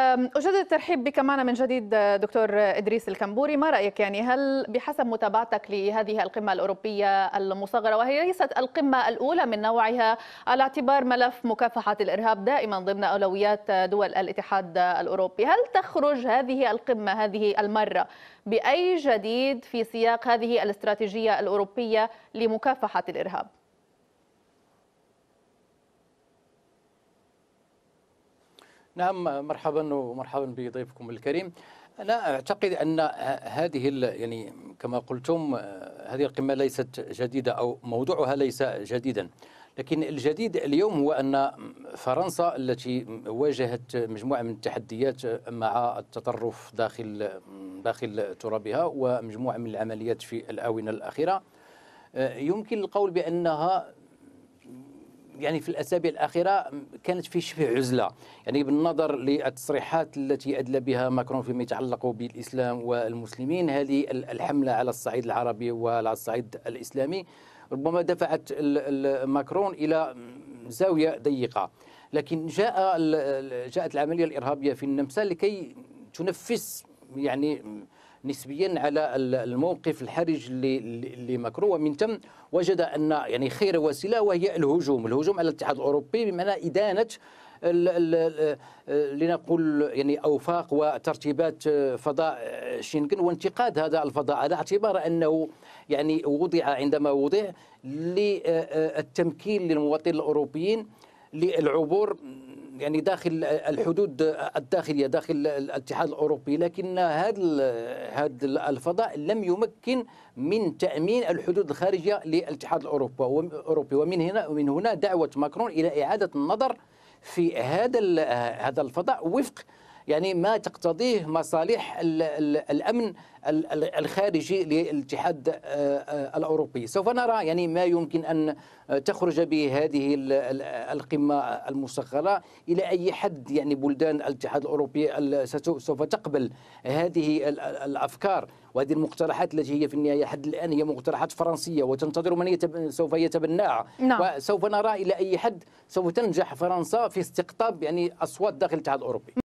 أجدد الترحيب بك معنا من جديد دكتور إدريس الكمبوري ما رأيك يعني هل بحسب متابعتك لهذه القمة الأوروبية المصغرة وهي ليست القمة الأولى من نوعها على اعتبار ملف مكافحة الإرهاب دائما ضمن أولويات دول الاتحاد الأوروبي هل تخرج هذه القمة هذه المرة بأي جديد في سياق هذه الاستراتيجية الأوروبية لمكافحة الإرهاب؟ نعم مرحبا ومرحبا بضيفكم الكريم أنا أعتقد أن هذه يعني كما قلتم هذه القمة ليست جديدة أو موضوعها ليس جديدا لكن الجديد اليوم هو أن فرنسا التي واجهت مجموعة من التحديات مع التطرف داخل داخل ترابها ومجموعة من العمليات في الآونة الأخيرة يمكن القول بأنها يعني في الاسابيع الاخيره كانت في شبه عزله يعني بالنظر للتصريحات التي ادلى بها ماكرون فيما يتعلق بالاسلام والمسلمين هذه الحمله على الصعيد العربي وعلى الصعيد الاسلامي ربما دفعت ماكرون الى زاويه ضيقه لكن جاء جاءت العمليه الارهابيه في النمسا لكي تنفس يعني نسبيا على الموقف الحرج لمكرو ومن ثم وجد ان يعني خير وسيله وهي الهجوم، الهجوم على الاتحاد الاوروبي بمعنى ادانه لنقول يعني اوفاق وترتيبات فضاء شنغن وانتقاد هذا الفضاء على اعتبار انه يعني وضع عندما وضع للتمكين للمواطنين الاوروبيين للعبور يعني داخل الحدود الداخليه داخل الاتحاد الاوروبي لكن هذا هذا الفضاء لم يمكن من تامين الحدود الخارجيه للاتحاد الاوروبي ومن هنا ومن هنا دعوه ماكرون الى اعاده النظر في هذا هذا الفضاء وفق يعني ما تقتضيه مصالح الأمن الخارجي للاتحاد آه، آه، الأوروبي سوف نرى يعني ما يمكن أن تخرج به هذه القمة المصغرة إلى أي حد يعني بلدان الاتحاد الأوروبي سوف تقبل هذه الأفكار وهذه المقترحات التي هي في النهاية حد الآن هي مقترحات فرنسية وتنتظر من يتب... سوف يتبناها نعم. وسوف نرى إلى أي حد سوف تنجح فرنسا في استقطاب يعني أصوات داخل الاتحاد الأوروبي